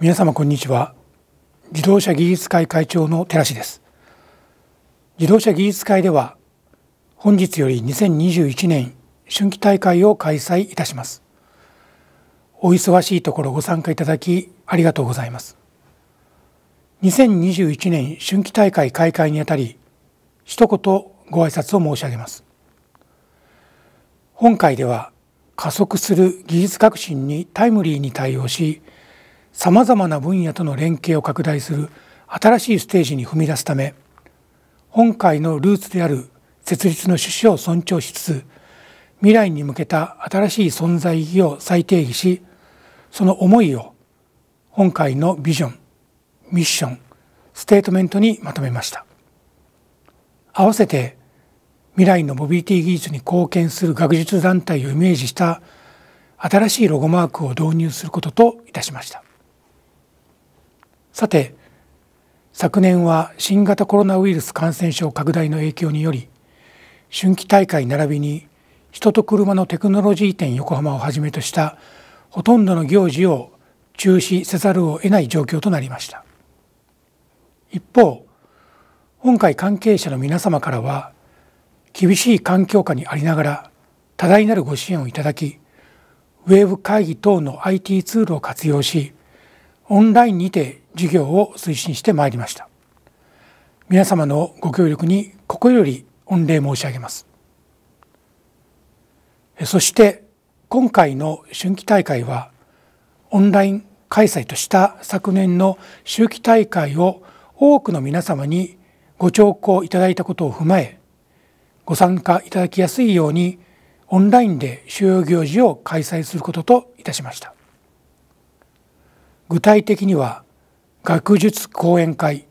皆様こんにちは自動車技術会会長の寺師です自動車技術会では本日より2021年春季大会を開催いたしますお忙しいところご参加いただきありがとうございます2021年春季大会開会にあたり一言ご挨拶を申し上げます本会では加速する技術革新にタイムリーに対応しさまざまな分野との連携を拡大する新しいステージに踏み出すため本会のルーツである設立の趣旨を尊重しつつ未来に向けた新しい存在意義を再定義しその思いを本会のビジョンミッションステートメントにまとめました合わせて未来のモビリティ技術に貢献する学術団体をイメージした新しいロゴマークを導入することといたしましたさて昨年は新型コロナウイルス感染症拡大の影響により春季大会並びに人と車のテクノロジー展横浜をはじめとしたほとんどの行事を中止せざるを得ない状況となりました一方今回関係者の皆様からは厳しい環境下にありながら多大なるご支援をいただきウェブ会議等の IT ツールを活用しオンラインにて事業を推進してまいりました皆様のご協力に心より御礼申し上げますそして今回の春季大会はオンライン開催とした昨年の秋季大会を多くの皆様にご聴講いただいたことを踏まえご参加いただきやすいようにオンラインで主要行事を開催することといたしました具体的には学術講演会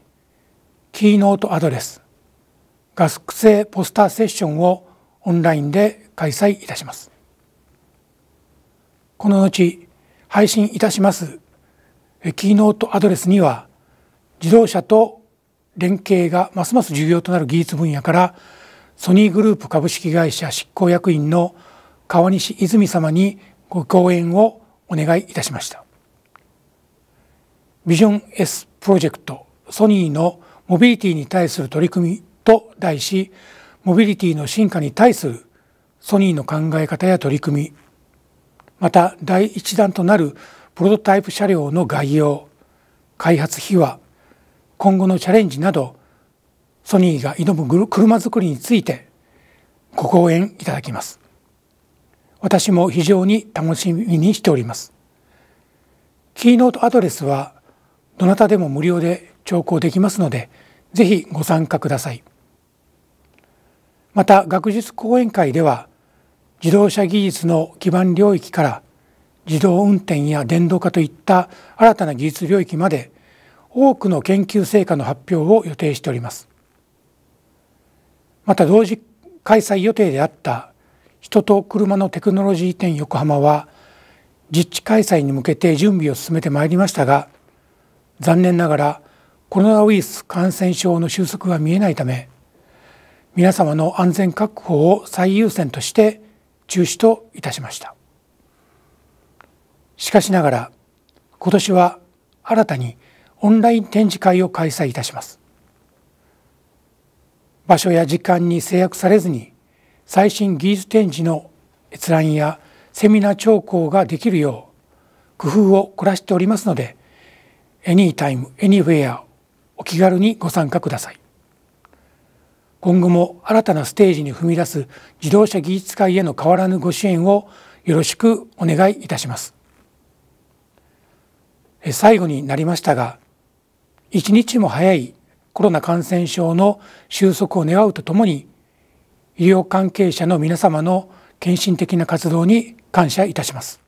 キーノートアドレス学生ポスターセッションをオンラインで開催いたしますこの後配信いたしますキーノートアドレスには自動車と連携がますます重要となる技術分野からソニーグループ株式会社執行役員の川西泉様にご講演をお願いいたしました。ビジョン S プロジェクトソニーのモビリティに対する取り組みと題しモビリティの進化に対するソニーの考え方や取り組みまた第1弾となるプロトタイプ車両の概要開発秘話今後のチャレンジなどソニーが挑む車作りについてご講演いただきます私も非常に楽しみにしておりますキーノートアドレスはどなたでも無料で聴講できますのでぜひご参加くださいまた学術講演会では自動車技術の基盤領域から自動運転や電動化といった新たな技術領域まで多くの研究成果の発表を予定しておりますまた同時開催予定であった人と車のテクノロジー展横浜は実地開催に向けて準備を進めてまいりましたが残念ながらコロナウイルス感染症の収束が見えないため皆様の安全確保を最優先として中止といたしましたしかしながら今年は新たにオンライン展示会を開催いたします場所や時間に制約されずに最新技術展示の閲覧やセミナー聴講ができるよう工夫を凝らしておりますので Anytime, Anywhere お気軽にご参加ください今後も新たなステージに踏み出す自動車技術界への変わらぬご支援をよろしくお願いいたします最後になりましたが一日も早いコロナ感染症の収束を願うとともに医療関係者の皆様の献身的な活動に感謝いたします